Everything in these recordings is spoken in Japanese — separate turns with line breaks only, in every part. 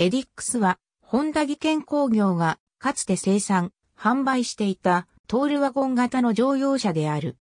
エディックスは、ホンダ技研工業が、かつて生産、販売していた、トールワゴン型の乗用車である。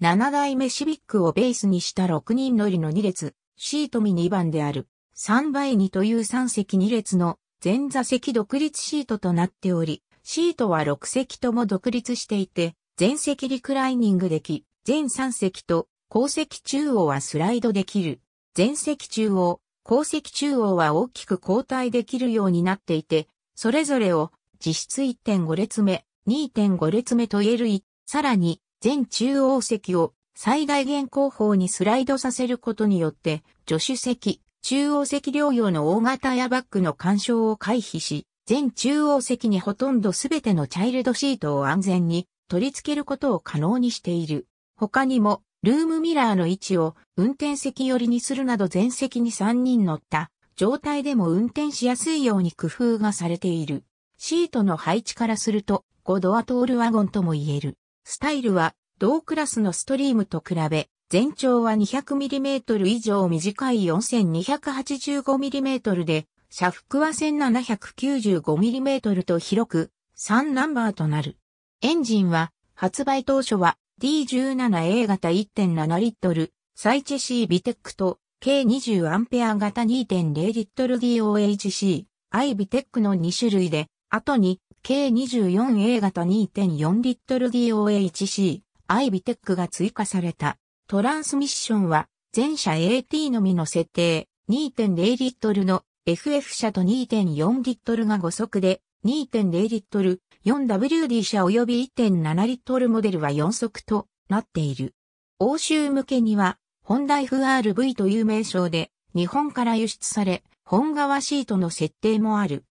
7代目シビックをベースにした6人乗りの2列、シートミ2番である、3倍2という3席2列の、全座席独立シートとなっており、シートは6席とも独立していて、全席リクライニングでき、全3席と、後席中央はスライドできる。全席中央、鉱石中央は大きく交代できるようになっていて、それぞれを実質1.5列目、2.5列目と言えるさらに全中央石を最大限後方にスライドさせることによって、助手席、中央席両用の大型やバッグの干渉を回避し、全中央席にほとんどすべてのチャイルドシートを安全に取り付けることを可能にしている。他にもルームミラーの位置を運転席寄りにするなど前席に3人乗った状態でも運転しやすいように工夫がされている。シートの配置からすると5ドアトールワゴンとも言える。スタイルは同クラスのストリームと比べ全長は 200mm 以上短い 4285mm で車幅は 1795mm と広く3ナンバーとなる。エンジンは発売当初は D17A 型1.7リットル、サイチェ C ビテックと、計 20A 型2.0リットル DOHC、I ビテックの2種類で、後に、計 24A 型2.4リットル DOHC、I ビテックが追加された。トランスミッションは、全車 AT のみの設定、2.0リットルの FF 車と2.4リットルが5速で、2.0リットル 4WD 車及び1.7リットルモデルは4速となっている。欧州向けには、ホンダ FRV という名称で、日本から輸出され、本革シートの設定もある。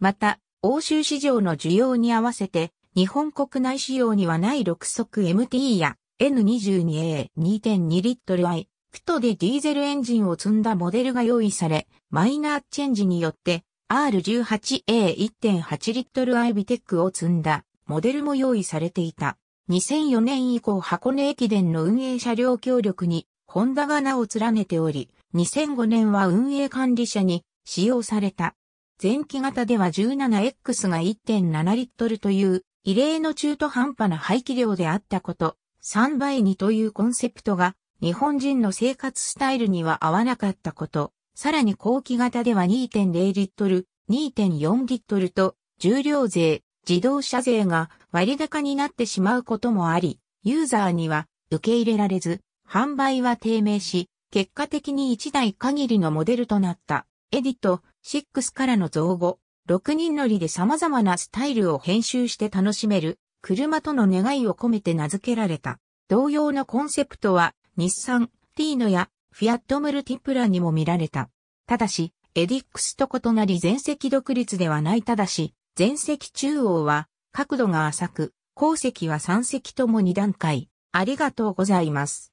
また、欧州市場の需要に合わせて、日本国内仕様にはない6速 MT や N22A2.2 リットル I、クトでディーゼルエンジンを積んだモデルが用意され、マイナーチェンジによって R18A1.8 リットルアイビテックを積んだモデルも用意されていた。2004年以降箱根駅伝の運営車両協力にホンダが名を連ねており、2005年は運営管理者に使用された。前期型では 17X が1.7リットルという異例の中途半端な排気量であったこと、3倍にというコンセプトが日本人の生活スタイルには合わなかったこと、さらに後期型では2.0リットル、2.4リットルと重量税、自動車税が割高になってしまうこともあり、ユーザーには受け入れられず、販売は低迷し、結果的に1台限りのモデルとなった。エディット6からの造語、6人乗りで様々なスタイルを編集して楽しめる、車との願いを込めて名付けられた。同様のコンセプトは、日産、ティーノやフィアットムルティプラにも見られた。ただし、エディックスと異なり全席独立ではないただし、全席中央は角度が浅く、後席は3席とも2段階。ありがとうございます。